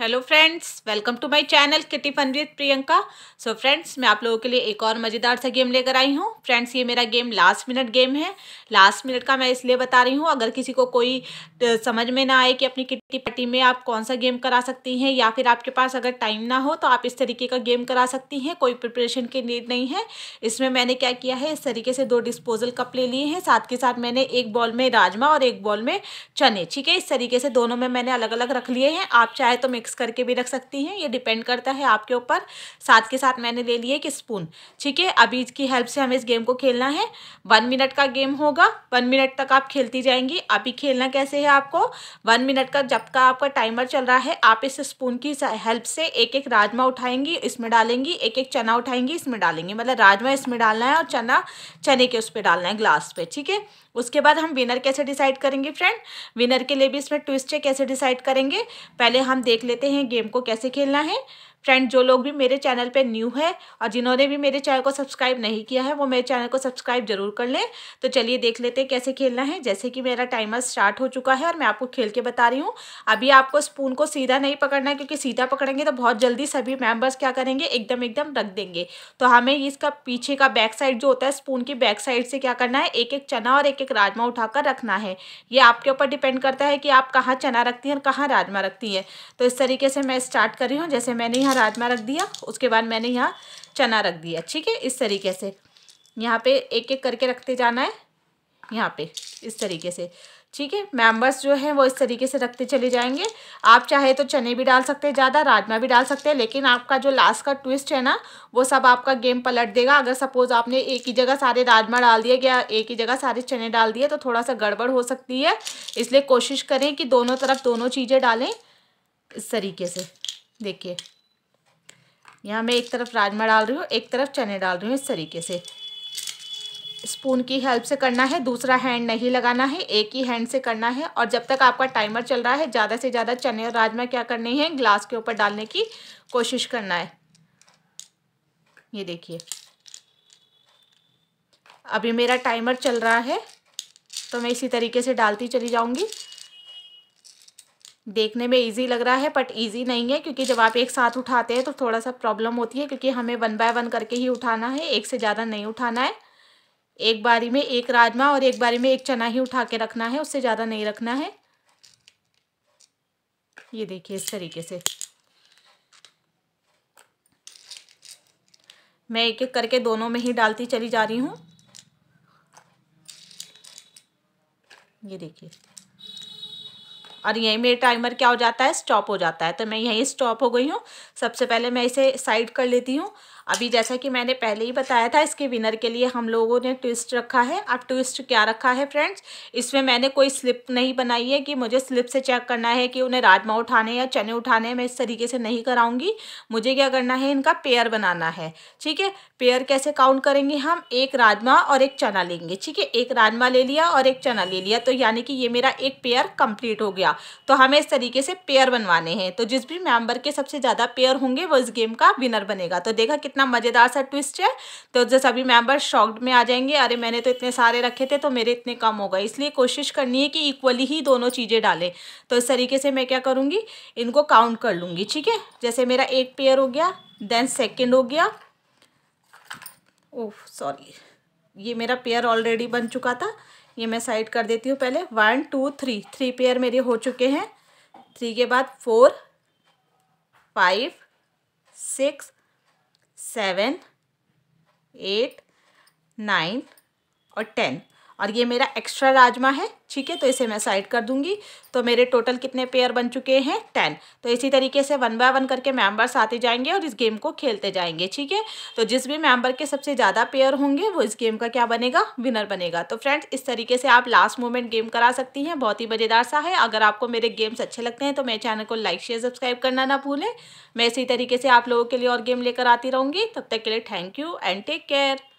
hello friends welcome to my channel kitty fun with Priyanka so friends मैं आप लोगों के लिए एक और मज़ेदार सा गेम लेकर आई हूँ फ्रेंड्स ये मेरा गेम लास्ट मिनट गेम है लास्ट मिनट का मैं इसलिए बता रही हूँ अगर किसी को कोई समझ में ना आए कि अपनी किटी पार्टी में आप कौन सा गेम करा सकती हैं या फिर आपके पास अगर टाइम ना हो तो आप इस तरीके का गेम करा सकती हैं कोई प्रिपरेशन की नीड नहीं है इसमें मैंने क्या किया है इस तरीके से दो डिस्पोजल कप ले लिए हैं साथ के साथ मैंने एक बॉल में राजमा और एक बॉल में चने ठीक है इस तरीके से दोनों में मैंने अलग अलग रख लिए हैं आप चाहे तो मिक्स मिक्स करके भी रख सकती हैं ये डिपेंड करता है आपके ऊपर साथ के साथ मैंने ले लिए एक स्पून ठीक है अभी इसकी हेल्प से हमें इस गेम को खेलना है वन मिनट का गेम होगा वन मिनट तक आप खेलती जाएंगी अभी खेलना कैसे है आपको वन मिनट का जब का आपका टाइमर चल रहा है आप इस स्पून की हेल्प से एक एक राजमा उठाएंगी इसमें डालेंगी एक एक चना उठाएंगी इसमें डालेंगी मतलब राजमा इसमें डालना है और चना चने के उस पर डालना है ग्लास पे ठीक है उसके बाद हम विनर कैसे डिसाइड करेंगे फ्रेंड विनर के लिए भी इसमें ट्विस्ट कैसे डिसाइड करेंगे पहले हम देख लेते लेते हैं गेम को कैसे खेलना है फ्रेंड जो लोग भी मेरे चैनल पे न्यू हैं और जिन्होंने भी मेरे चैनल को सब्सक्राइब नहीं किया है वो मेरे चैनल को सब्सक्राइब जरूर कर लें तो चलिए देख लेते हैं कैसे खेलना है जैसे कि मेरा टाइमर स्टार्ट हो चुका है और मैं आपको खेल के बता रही हूँ अभी आपको स्पून को सीधा नहीं पकड़ना है क्योंकि सीधा पकड़ेंगे तो बहुत जल्दी सभी मेम्बर्स क्या करेंगे एकदम एकदम रख देंगे तो हमें इसका पीछे का बैक साइड जो होता है स्पून की बैक साइड से क्या करना है एक एक चना और एक एक राजमा उठाकर रखना है ये आपके ऊपर डिपेंड करता है कि आप कहाँ चना रखती हैं और कहाँ राजमा रखती हैं तो इस तरीके से मैं स्टार्ट कर रही हूँ जैसे मैंने यहाँ राजमा रख दिया उसके बाद मैंने यहाँ चना रख दिया ठीक है इस तरीके से यहाँ पे एक एक करके रखते जाना है यहाँ पे इस तरीके से ठीक है मेम्बर्स जो हैं वो इस तरीके से रखते चले जाएंगे आप चाहे तो चने भी डाल सकते हैं ज़्यादा राजमा भी डाल सकते हैं लेकिन आपका जो लास्ट का ट्विस्ट है ना वो सब आपका गेम पलट देगा अगर सपोज़ आपने एक ही जगह सारे राजमा डाल दिए या एक ही जगह सारे चने डाल दिए तो थोड़ा सा गड़बड़ हो सकती है इसलिए कोशिश करें कि दोनों तरफ दोनों चीज़ें डालें इस तरीके से देखिए यहाँ मैं एक तरफ राजमा डाल रही हूँ एक तरफ चने डाल रही हूँ इस तरीके से स्पून की हेल्प से करना है दूसरा हैंड नहीं लगाना है एक ही हैंड से करना है और जब तक आपका टाइमर चल रहा है ज़्यादा से ज़्यादा चने और राजमा क्या करने हैं ग्लास के ऊपर डालने की कोशिश करना है ये देखिए अभी मेरा टाइमर चल रहा है तो मैं इसी तरीके से डालती चली जाऊँगी देखने में इजी लग रहा है बट इजी नहीं है क्योंकि जब आप एक साथ उठाते हैं तो थोड़ा सा प्रॉब्लम होती है क्योंकि हमें वन बाय वन करके ही उठाना है एक से ज़्यादा नहीं उठाना है एक बारी में एक राजमा और एक बारी में एक चना ही उठा के रखना है उससे ज़्यादा नहीं रखना है ये देखिए इस तरीके से मैं एक एक करके दोनों में ही डालती चली जा रही हूँ ये देखिए और यहीं मेरे टाइमर क्या हो जाता है स्टॉप हो जाता है तो मैं यहीं स्टॉप हो गई हूँ सबसे पहले मैं इसे साइड कर लेती हूँ अभी जैसा कि मैंने पहले ही बताया था इसके विनर के लिए हम लोगों ने ट्विस्ट रखा है अब ट्विस्ट क्या रखा है फ्रेंड्स इसमें मैंने कोई स्लिप नहीं बनाई है कि मुझे स्लिप से चेक करना है कि उन्हें राजमा उठाने या चने उठाने मैं इस तरीके से नहीं कराऊंगी मुझे क्या करना है इनका पेयर बनाना है ठीक है पेयर कैसे काउंट करेंगे हम एक राजमा और एक चना लेंगे ठीक है एक राजमा ले लिया और एक चना ले लिया तो यानी कि ये मेरा एक पेयर कम्प्लीट हो गया तो हमें इस तरीके से पेयर बनवाने हैं तो जिस भी मेम्बर के सबसे ज़्यादा पेयर होंगे वो इस गेम का विनर बनेगा तो देखा कितना कितना मज़ेदार सा ट्विस्ट है तो जो सभी मेम्बर शॉक्ड में आ जाएंगे अरे मैंने तो इतने सारे रखे थे तो मेरे इतने कम हो गए इसलिए कोशिश करनी है कि इक्वली ही दोनों चीज़ें डालें तो इस तरीके से मैं क्या करूँगी इनको काउंट कर लूँगी ठीक है जैसे मेरा एक पेयर हो गया देन सेकेंड हो गया ओह सॉरी ये मेरा पेयर ऑलरेडी बन चुका था ये मैं साइड कर देती हूँ पहले one two three three pair मेरे हो चुके हैं थ्री के बाद four five six seven eight nine और टेन और ये मेरा एक्स्ट्रा राजमा है ठीक है तो इसे मैं साइड कर दूंगी तो मेरे टोटल कितने पेयर बन चुके हैं टेन तो इसी तरीके से वन बाय वन करके मेंबर्स आते जाएंगे और इस गेम को खेलते जाएंगे ठीक है तो जिस भी मेंबर के सबसे ज़्यादा पेयर होंगे वो इस गेम का क्या बनेगा विनर बनेगा तो फ्रेंड्स इस तरीके से आप लास्ट मोमेंट गेम करा सकती हैं बहुत ही मज़ेदार सा है अगर आपको मेरे गेम्स अच्छे लगते हैं तो मेरे चैनल को लाइक शेयर सब्सक्राइब करना ना भूलें मैं इसी तरीके से आप लोगों के लिए और गेम लेकर आती रहूँगी तब तक के लिए thank you and take care